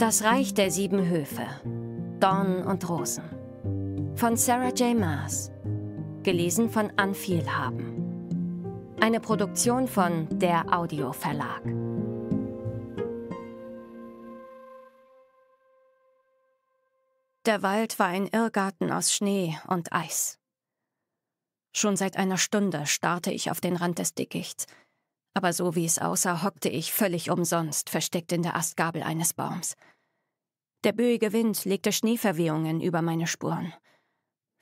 Das Reich der sieben Höfe. Dornen und Rosen. Von Sarah J. Maas. Gelesen von Ann Vielhaben. Eine Produktion von Der Audio Verlag. Der Wald war ein Irrgarten aus Schnee und Eis. Schon seit einer Stunde starrte ich auf den Rand des Dickichts, aber so wie es aussah, hockte ich völlig umsonst, versteckt in der Astgabel eines Baums. Der böige Wind legte Schneeverwehungen über meine Spuren,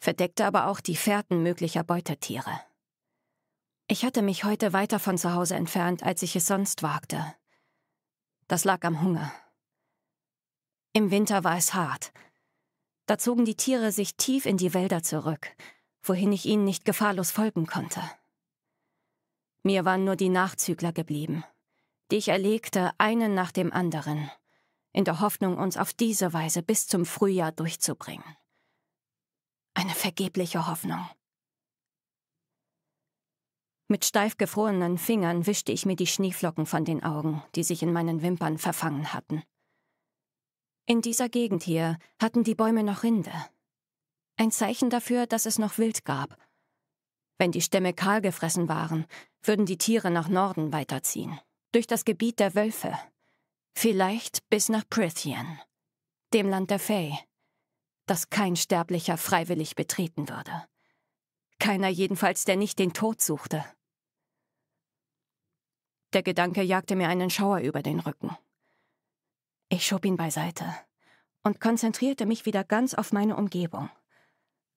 verdeckte aber auch die Fährten möglicher Beutetiere. Ich hatte mich heute weiter von zu Hause entfernt, als ich es sonst wagte. Das lag am Hunger. Im Winter war es hart. Da zogen die Tiere sich tief in die Wälder zurück, wohin ich ihnen nicht gefahrlos folgen konnte. Mir waren nur die Nachzügler geblieben, die ich erlegte einen nach dem anderen, in der Hoffnung, uns auf diese Weise bis zum Frühjahr durchzubringen. Eine vergebliche Hoffnung. Mit steif gefrorenen Fingern wischte ich mir die Schneeflocken von den Augen, die sich in meinen Wimpern verfangen hatten. In dieser Gegend hier hatten die Bäume noch Rinde. Ein Zeichen dafür, dass es noch Wild gab wenn die Stämme kahl gefressen waren, würden die Tiere nach Norden weiterziehen, durch das Gebiet der Wölfe, vielleicht bis nach Prithian, dem Land der Fae, das kein Sterblicher freiwillig betreten würde. Keiner jedenfalls, der nicht den Tod suchte. Der Gedanke jagte mir einen Schauer über den Rücken. Ich schob ihn beiseite und konzentrierte mich wieder ganz auf meine Umgebung,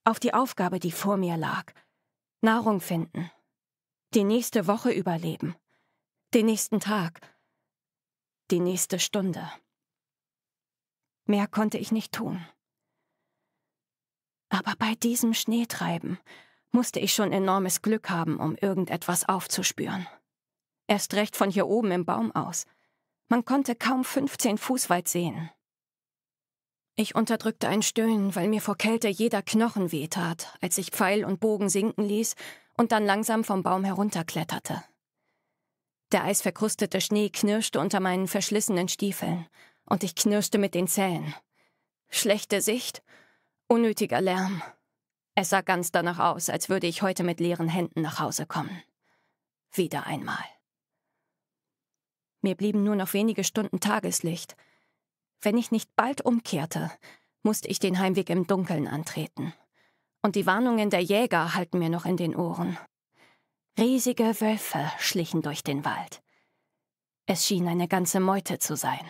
auf die Aufgabe, die vor mir lag – Nahrung finden, die nächste Woche überleben, den nächsten Tag, die nächste Stunde. Mehr konnte ich nicht tun. Aber bei diesem Schneetreiben musste ich schon enormes Glück haben, um irgendetwas aufzuspüren. Erst recht von hier oben im Baum aus. Man konnte kaum 15 Fuß weit sehen. Ich unterdrückte ein Stöhnen, weil mir vor Kälte jeder Knochen wehtat, als ich Pfeil und Bogen sinken ließ und dann langsam vom Baum herunterkletterte. Der eisverkrustete Schnee knirschte unter meinen verschlissenen Stiefeln und ich knirschte mit den Zähnen. Schlechte Sicht, unnötiger Lärm. Es sah ganz danach aus, als würde ich heute mit leeren Händen nach Hause kommen. Wieder einmal. Mir blieben nur noch wenige Stunden Tageslicht – wenn ich nicht bald umkehrte, musste ich den Heimweg im Dunkeln antreten. Und die Warnungen der Jäger halten mir noch in den Ohren. Riesige Wölfe schlichen durch den Wald. Es schien eine ganze Meute zu sein.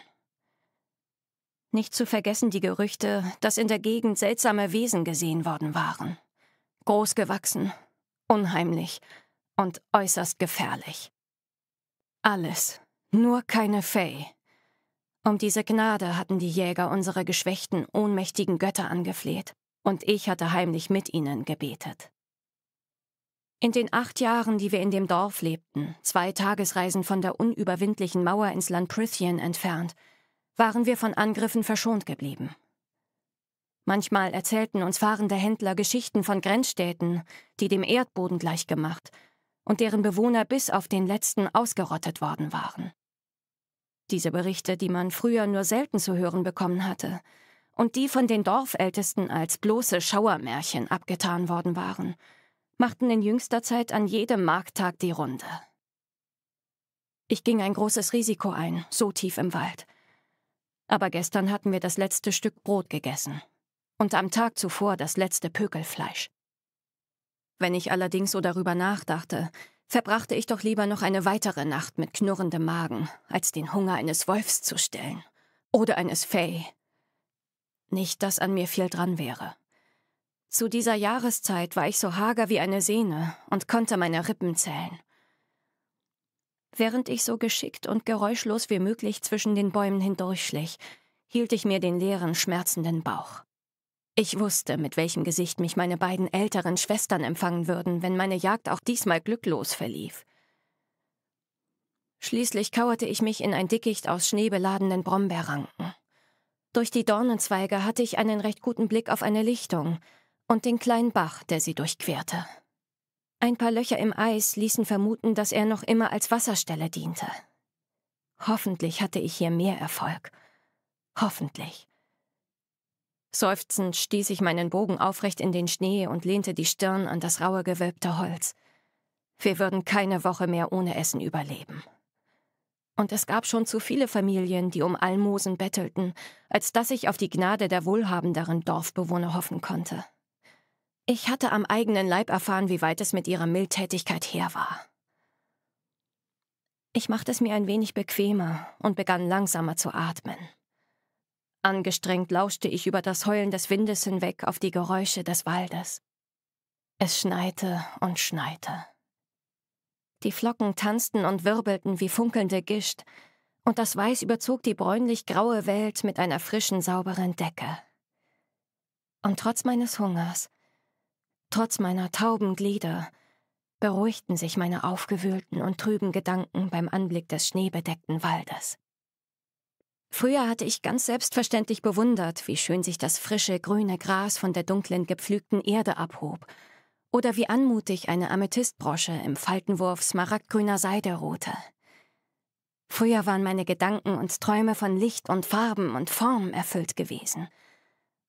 Nicht zu vergessen die Gerüchte, dass in der Gegend seltsame Wesen gesehen worden waren. Groß gewachsen, unheimlich und äußerst gefährlich. Alles, nur keine Fay. Um diese Gnade hatten die Jäger unsere geschwächten, ohnmächtigen Götter angefleht, und ich hatte heimlich mit ihnen gebetet. In den acht Jahren, die wir in dem Dorf lebten, zwei Tagesreisen von der unüberwindlichen Mauer ins Land Prithian entfernt, waren wir von Angriffen verschont geblieben. Manchmal erzählten uns fahrende Händler Geschichten von Grenzstädten, die dem Erdboden gleichgemacht und deren Bewohner bis auf den letzten ausgerottet worden waren diese Berichte, die man früher nur selten zu hören bekommen hatte und die von den Dorfältesten als bloße Schauermärchen abgetan worden waren, machten in jüngster Zeit an jedem Markttag die Runde. Ich ging ein großes Risiko ein, so tief im Wald. Aber gestern hatten wir das letzte Stück Brot gegessen und am Tag zuvor das letzte Pökelfleisch. Wenn ich allerdings so darüber nachdachte, verbrachte ich doch lieber noch eine weitere Nacht mit knurrendem Magen, als den Hunger eines Wolfs zu stellen. Oder eines Fay. Nicht, dass an mir viel dran wäre. Zu dieser Jahreszeit war ich so hager wie eine Sehne und konnte meine Rippen zählen. Während ich so geschickt und geräuschlos wie möglich zwischen den Bäumen hindurchschlich, hielt ich mir den leeren, schmerzenden Bauch. Ich wusste, mit welchem Gesicht mich meine beiden älteren Schwestern empfangen würden, wenn meine Jagd auch diesmal glücklos verlief. Schließlich kauerte ich mich in ein Dickicht aus schneebeladenen Brombeerranken. Durch die Dornenzweige hatte ich einen recht guten Blick auf eine Lichtung und den kleinen Bach, der sie durchquerte. Ein paar Löcher im Eis ließen vermuten, dass er noch immer als Wasserstelle diente. Hoffentlich hatte ich hier mehr Erfolg. Hoffentlich. Seufzend stieß ich meinen Bogen aufrecht in den Schnee und lehnte die Stirn an das raue gewölbte Holz. Wir würden keine Woche mehr ohne Essen überleben. Und es gab schon zu viele Familien, die um Almosen bettelten, als dass ich auf die Gnade der wohlhabenderen Dorfbewohner hoffen konnte. Ich hatte am eigenen Leib erfahren, wie weit es mit ihrer Mildtätigkeit her war. Ich machte es mir ein wenig bequemer und begann langsamer zu atmen. Angestrengt lauschte ich über das Heulen des Windes hinweg auf die Geräusche des Waldes. Es schneite und schneite. Die Flocken tanzten und wirbelten wie funkelnde Gischt, und das Weiß überzog die bräunlich-graue Welt mit einer frischen, sauberen Decke. Und trotz meines Hungers, trotz meiner tauben Glieder, beruhigten sich meine aufgewühlten und trüben Gedanken beim Anblick des schneebedeckten Waldes. Früher hatte ich ganz selbstverständlich bewundert, wie schön sich das frische, grüne Gras von der dunklen, gepflügten Erde abhob. Oder wie anmutig eine Amethystbrosche im Faltenwurf smaragdgrüner Seide ruhte. Früher waren meine Gedanken und Träume von Licht und Farben und Formen erfüllt gewesen.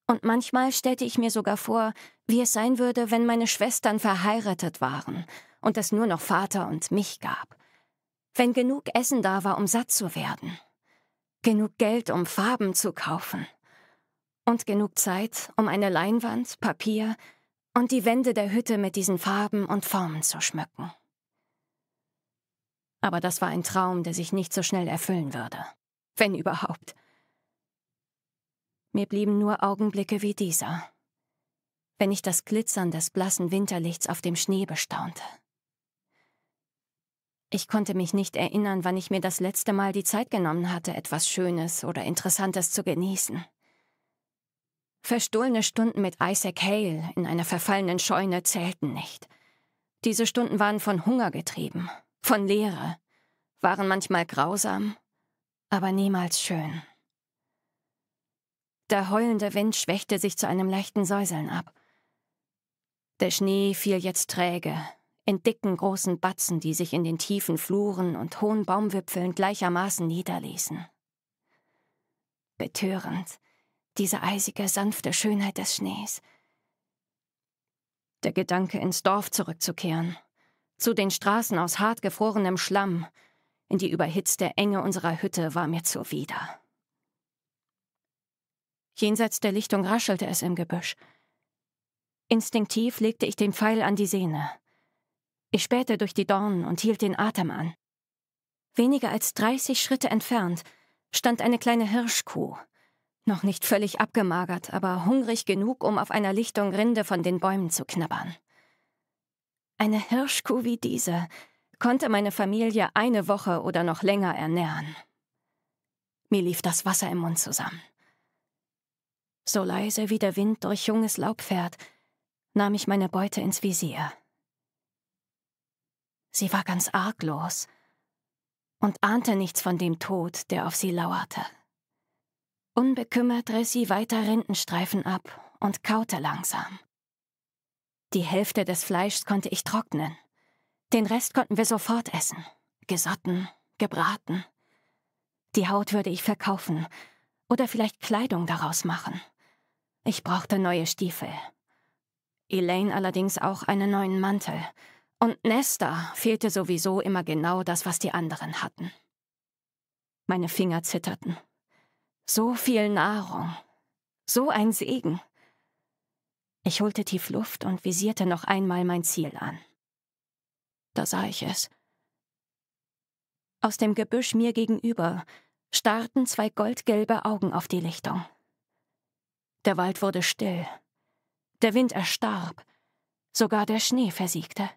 Und manchmal stellte ich mir sogar vor, wie es sein würde, wenn meine Schwestern verheiratet waren und es nur noch Vater und mich gab. Wenn genug Essen da war, um satt zu werden genug Geld, um Farben zu kaufen und genug Zeit, um eine Leinwand, Papier und die Wände der Hütte mit diesen Farben und Formen zu schmücken. Aber das war ein Traum, der sich nicht so schnell erfüllen würde, wenn überhaupt. Mir blieben nur Augenblicke wie dieser, wenn ich das Glitzern des blassen Winterlichts auf dem Schnee bestaunte. Ich konnte mich nicht erinnern, wann ich mir das letzte Mal die Zeit genommen hatte, etwas Schönes oder Interessantes zu genießen. Verstohlene Stunden mit Isaac Hale in einer verfallenen Scheune zählten nicht. Diese Stunden waren von Hunger getrieben, von Leere, waren manchmal grausam, aber niemals schön. Der heulende Wind schwächte sich zu einem leichten Säuseln ab. Der Schnee fiel jetzt träge, in dicken großen Batzen, die sich in den tiefen Fluren und hohen Baumwipfeln gleichermaßen niederließen. Betörend, diese eisige, sanfte Schönheit des Schnees. Der Gedanke, ins Dorf zurückzukehren, zu den Straßen aus hart gefrorenem Schlamm, in die überhitzte Enge unserer Hütte war mir zuwider. Jenseits der Lichtung raschelte es im Gebüsch. Instinktiv legte ich den Pfeil an die Sehne. Ich spähte durch die Dornen und hielt den Atem an. Weniger als 30 Schritte entfernt stand eine kleine Hirschkuh, noch nicht völlig abgemagert, aber hungrig genug, um auf einer Lichtung Rinde von den Bäumen zu knabbern. Eine Hirschkuh wie diese konnte meine Familie eine Woche oder noch länger ernähren. Mir lief das Wasser im Mund zusammen. So leise wie der Wind durch junges Laub fährt, nahm ich meine Beute ins Visier. Sie war ganz arglos und ahnte nichts von dem Tod, der auf sie lauerte. Unbekümmert riss sie weiter Rindenstreifen ab und kaute langsam. Die Hälfte des Fleischs konnte ich trocknen. Den Rest konnten wir sofort essen. Gesotten, gebraten. Die Haut würde ich verkaufen oder vielleicht Kleidung daraus machen. Ich brauchte neue Stiefel. Elaine allerdings auch einen neuen Mantel – und Nesta fehlte sowieso immer genau das, was die anderen hatten. Meine Finger zitterten. So viel Nahrung. So ein Segen. Ich holte tief Luft und visierte noch einmal mein Ziel an. Da sah ich es. Aus dem Gebüsch mir gegenüber starrten zwei goldgelbe Augen auf die Lichtung. Der Wald wurde still. Der Wind erstarb. Sogar der Schnee versiegte.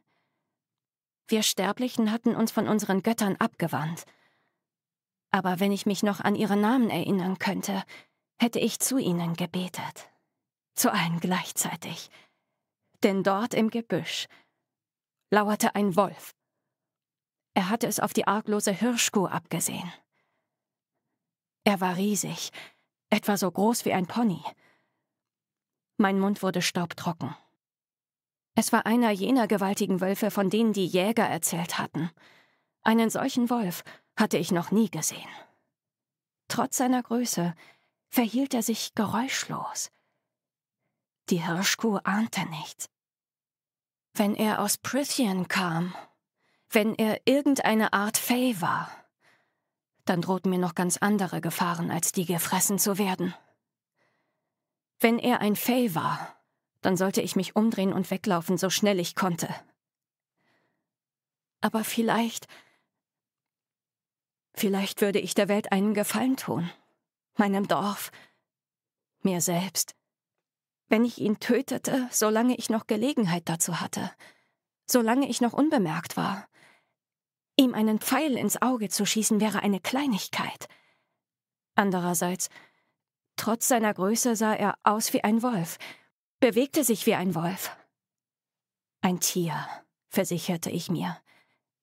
Wir Sterblichen hatten uns von unseren Göttern abgewandt. Aber wenn ich mich noch an ihre Namen erinnern könnte, hätte ich zu ihnen gebetet. Zu allen gleichzeitig. Denn dort im Gebüsch lauerte ein Wolf. Er hatte es auf die arglose Hirschkuh abgesehen. Er war riesig, etwa so groß wie ein Pony. Mein Mund wurde staubtrocken. Es war einer jener gewaltigen Wölfe, von denen die Jäger erzählt hatten. Einen solchen Wolf hatte ich noch nie gesehen. Trotz seiner Größe verhielt er sich geräuschlos. Die Hirschkuh ahnte nichts. Wenn er aus Prithian kam, wenn er irgendeine Art Fay war, dann drohten mir noch ganz andere Gefahren, als die gefressen zu werden. Wenn er ein Fay war, dann sollte ich mich umdrehen und weglaufen, so schnell ich konnte. Aber vielleicht... Vielleicht würde ich der Welt einen Gefallen tun. Meinem Dorf. Mir selbst. Wenn ich ihn tötete, solange ich noch Gelegenheit dazu hatte. Solange ich noch unbemerkt war. Ihm einen Pfeil ins Auge zu schießen wäre eine Kleinigkeit. Andererseits, trotz seiner Größe sah er aus wie ein Wolf bewegte sich wie ein Wolf. Ein Tier, versicherte ich mir.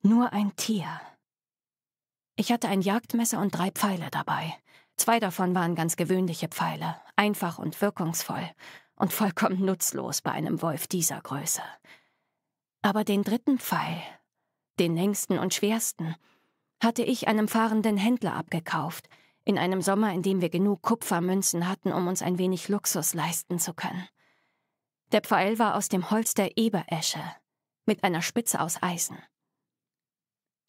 Nur ein Tier. Ich hatte ein Jagdmesser und drei Pfeile dabei. Zwei davon waren ganz gewöhnliche Pfeile, einfach und wirkungsvoll und vollkommen nutzlos bei einem Wolf dieser Größe. Aber den dritten Pfeil, den längsten und schwersten, hatte ich einem fahrenden Händler abgekauft, in einem Sommer, in dem wir genug Kupfermünzen hatten, um uns ein wenig Luxus leisten zu können. Der Pfeil war aus dem Holz der Eberesche, mit einer Spitze aus Eisen.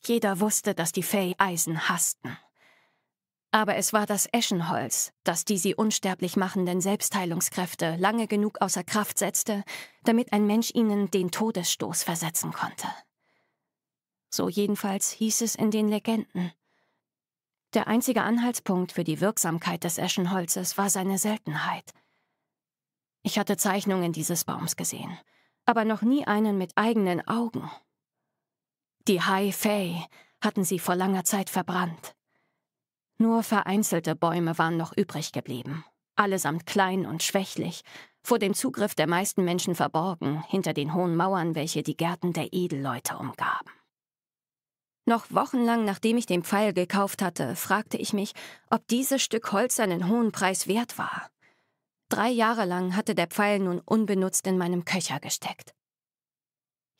Jeder wusste, dass die Fey Eisen hassten. Aber es war das Eschenholz, das die sie unsterblich machenden Selbstheilungskräfte lange genug außer Kraft setzte, damit ein Mensch ihnen den Todesstoß versetzen konnte. So jedenfalls hieß es in den Legenden. Der einzige Anhaltspunkt für die Wirksamkeit des Eschenholzes war seine Seltenheit – ich hatte Zeichnungen dieses Baums gesehen, aber noch nie einen mit eigenen Augen. Die Hai Fei hatten sie vor langer Zeit verbrannt. Nur vereinzelte Bäume waren noch übrig geblieben, allesamt klein und schwächlich, vor dem Zugriff der meisten Menschen verborgen, hinter den hohen Mauern, welche die Gärten der Edelleute umgaben. Noch wochenlang, nachdem ich den Pfeil gekauft hatte, fragte ich mich, ob dieses Stück Holz einen hohen Preis wert war drei Jahre lang hatte der Pfeil nun unbenutzt in meinem Köcher gesteckt.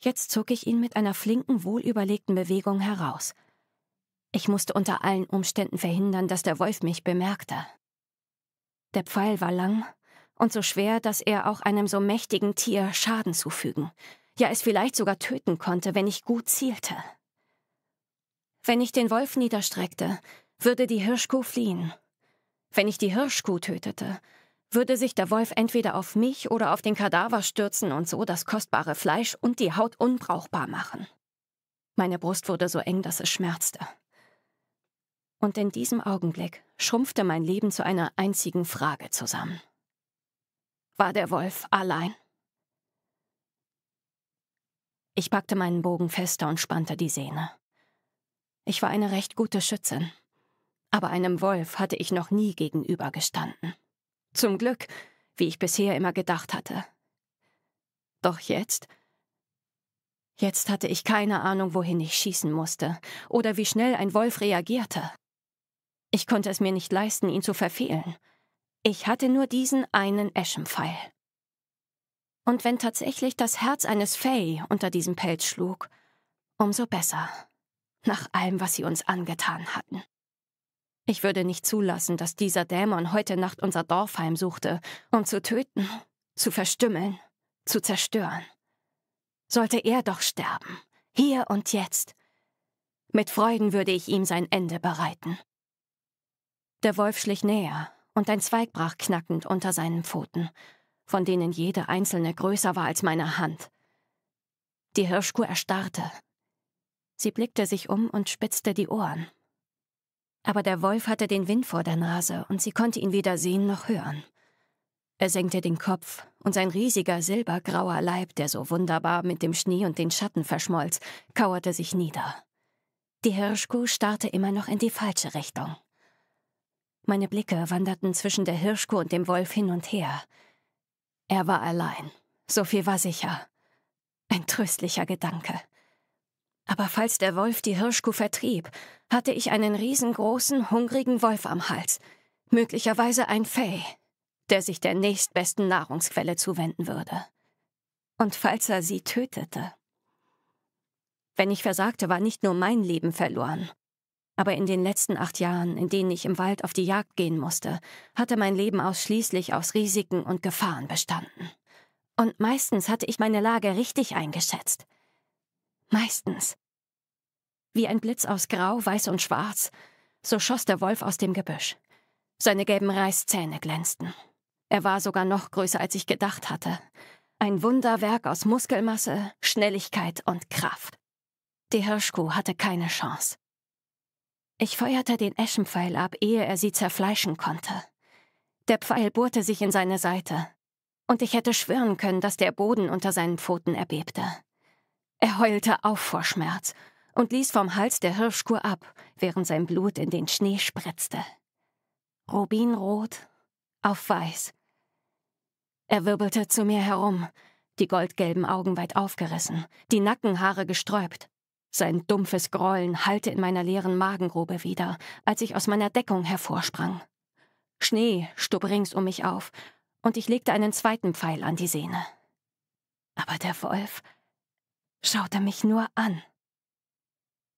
Jetzt zog ich ihn mit einer flinken, wohlüberlegten Bewegung heraus. Ich musste unter allen Umständen verhindern, dass der Wolf mich bemerkte. Der Pfeil war lang und so schwer, dass er auch einem so mächtigen Tier Schaden zufügen, ja es vielleicht sogar töten konnte, wenn ich gut zielte. Wenn ich den Wolf niederstreckte, würde die Hirschkuh fliehen. Wenn ich die Hirschkuh tötete, würde sich der Wolf entweder auf mich oder auf den Kadaver stürzen und so das kostbare Fleisch und die Haut unbrauchbar machen. Meine Brust wurde so eng, dass es schmerzte. Und in diesem Augenblick schrumpfte mein Leben zu einer einzigen Frage zusammen. War der Wolf allein? Ich packte meinen Bogen fester und spannte die Sehne. Ich war eine recht gute Schützin, aber einem Wolf hatte ich noch nie gegenübergestanden. Zum Glück, wie ich bisher immer gedacht hatte. Doch jetzt. Jetzt hatte ich keine Ahnung, wohin ich schießen musste oder wie schnell ein Wolf reagierte. Ich konnte es mir nicht leisten, ihn zu verfehlen. Ich hatte nur diesen einen Eschenpfeil. Und wenn tatsächlich das Herz eines Fay unter diesem Pelz schlug, umso besser. Nach allem, was sie uns angetan hatten. Ich würde nicht zulassen, dass dieser Dämon heute Nacht unser Dorf heimsuchte, um zu töten, zu verstümmeln, zu zerstören. Sollte er doch sterben, hier und jetzt. Mit Freuden würde ich ihm sein Ende bereiten. Der Wolf schlich näher, und ein Zweig brach knackend unter seinen Pfoten, von denen jede einzelne größer war als meine Hand. Die Hirschkuh erstarrte. Sie blickte sich um und spitzte die Ohren, aber der Wolf hatte den Wind vor der Nase und sie konnte ihn weder sehen noch hören. Er senkte den Kopf und sein riesiger silbergrauer Leib, der so wunderbar mit dem Schnee und den Schatten verschmolz, kauerte sich nieder. Die Hirschkuh starrte immer noch in die falsche Richtung. Meine Blicke wanderten zwischen der Hirschkuh und dem Wolf hin und her. Er war allein, so viel war sicher. Ein tröstlicher Gedanke. Aber falls der Wolf die Hirschkuh vertrieb, hatte ich einen riesengroßen, hungrigen Wolf am Hals, möglicherweise ein Fay, der sich der nächstbesten Nahrungsquelle zuwenden würde. Und falls er sie tötete. Wenn ich versagte, war nicht nur mein Leben verloren. Aber in den letzten acht Jahren, in denen ich im Wald auf die Jagd gehen musste, hatte mein Leben ausschließlich aus Risiken und Gefahren bestanden. Und meistens hatte ich meine Lage richtig eingeschätzt. Meistens. Wie ein Blitz aus Grau, Weiß und Schwarz, so schoss der Wolf aus dem Gebüsch. Seine gelben Reißzähne glänzten. Er war sogar noch größer, als ich gedacht hatte. Ein Wunderwerk aus Muskelmasse, Schnelligkeit und Kraft. Die Hirschkuh hatte keine Chance. Ich feuerte den Eschenpfeil ab, ehe er sie zerfleischen konnte. Der Pfeil bohrte sich in seine Seite, und ich hätte schwören können, dass der Boden unter seinen Pfoten erbebte. Er heulte auf vor Schmerz und ließ vom Hals der Hirschkur ab, während sein Blut in den Schnee spritzte. Rubinrot auf weiß. Er wirbelte zu mir herum, die goldgelben Augen weit aufgerissen, die Nackenhaare gesträubt. Sein dumpfes Grollen hallte in meiner leeren Magengrube wieder, als ich aus meiner Deckung hervorsprang. Schnee stob rings um mich auf, und ich legte einen zweiten Pfeil an die Sehne. Aber der Wolf schaute mich nur an.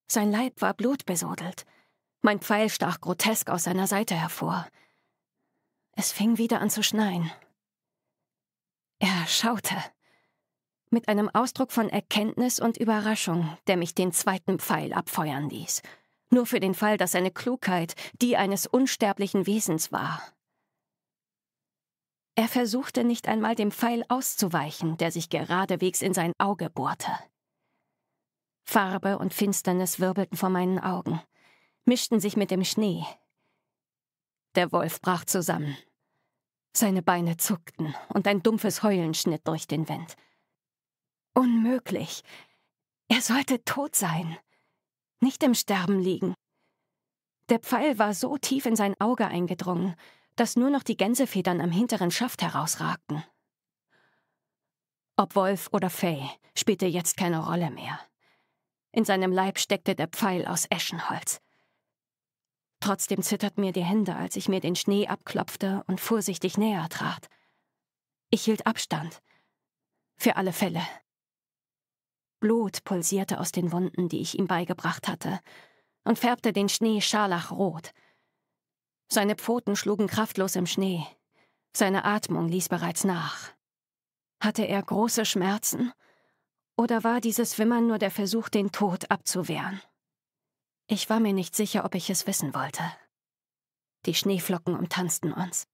Sein Leib war blutbesodelt. Mein Pfeil stach grotesk aus seiner Seite hervor. Es fing wieder an zu schneien. Er schaute. Mit einem Ausdruck von Erkenntnis und Überraschung, der mich den zweiten Pfeil abfeuern ließ. Nur für den Fall, dass seine Klugheit die eines unsterblichen Wesens war. Er versuchte nicht einmal dem Pfeil auszuweichen, der sich geradewegs in sein Auge bohrte. Farbe und Finsternis wirbelten vor meinen Augen, mischten sich mit dem Schnee. Der Wolf brach zusammen. Seine Beine zuckten und ein dumpfes Heulen schnitt durch den Wind. Unmöglich. Er sollte tot sein. Nicht im Sterben liegen. Der Pfeil war so tief in sein Auge eingedrungen, dass nur noch die Gänsefedern am hinteren Schaft herausragten. Ob Wolf oder Fay spielte jetzt keine Rolle mehr. In seinem Leib steckte der Pfeil aus Eschenholz. Trotzdem zitterten mir die Hände, als ich mir den Schnee abklopfte und vorsichtig näher trat. Ich hielt Abstand. Für alle Fälle. Blut pulsierte aus den Wunden, die ich ihm beigebracht hatte, und färbte den Schnee scharlachrot. Seine Pfoten schlugen kraftlos im Schnee. Seine Atmung ließ bereits nach. Hatte er große Schmerzen? Oder war dieses Wimmern nur der Versuch, den Tod abzuwehren? Ich war mir nicht sicher, ob ich es wissen wollte. Die Schneeflocken umtanzten uns.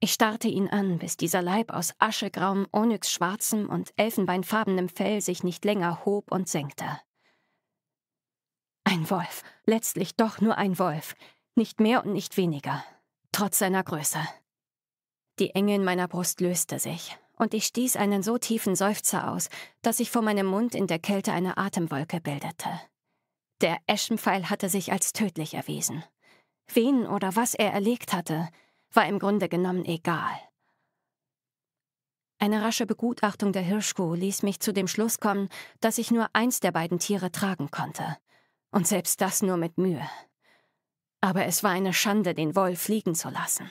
Ich starrte ihn an, bis dieser Leib aus aschegrauem, onyxschwarzem und elfenbeinfarbenem Fell sich nicht länger hob und senkte. Ein Wolf, letztlich doch nur ein Wolf, nicht mehr und nicht weniger, trotz seiner Größe. Die Enge in meiner Brust löste sich, und ich stieß einen so tiefen Seufzer aus, dass sich vor meinem Mund in der Kälte eine Atemwolke bildete. Der Eschenpfeil hatte sich als tödlich erwiesen. Wen oder was er erlegt hatte, war im Grunde genommen egal. Eine rasche Begutachtung der Hirschkuh ließ mich zu dem Schluss kommen, dass ich nur eins der beiden Tiere tragen konnte. Und selbst das nur mit Mühe. Aber es war eine Schande, den Wolf fliegen zu lassen.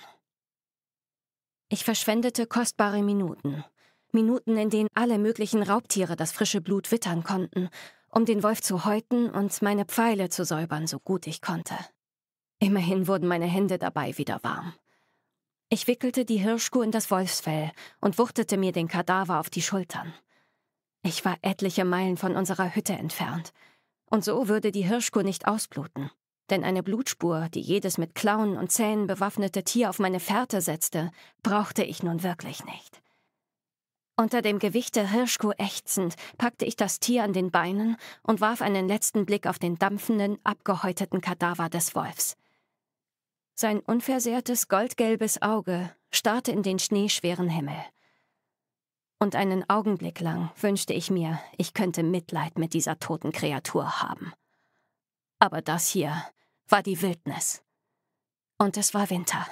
Ich verschwendete kostbare Minuten. Minuten, in denen alle möglichen Raubtiere das frische Blut wittern konnten, um den Wolf zu häuten und meine Pfeile zu säubern, so gut ich konnte. Immerhin wurden meine Hände dabei wieder warm. Ich wickelte die Hirschkuh in das Wolfsfell und wuchtete mir den Kadaver auf die Schultern. Ich war etliche Meilen von unserer Hütte entfernt. Und so würde die Hirschkuh nicht ausbluten. Denn eine Blutspur, die jedes mit Klauen und Zähnen bewaffnete Tier auf meine Fährte setzte, brauchte ich nun wirklich nicht. Unter dem Gewicht der Hirschkuh ächzend packte ich das Tier an den Beinen und warf einen letzten Blick auf den dampfenden, abgehäuteten Kadaver des Wolfs. Sein unversehrtes goldgelbes Auge starrte in den schneeschweren Himmel. Und einen Augenblick lang wünschte ich mir, ich könnte Mitleid mit dieser toten Kreatur haben. Aber das hier war die Wildnis. Und es war Winter.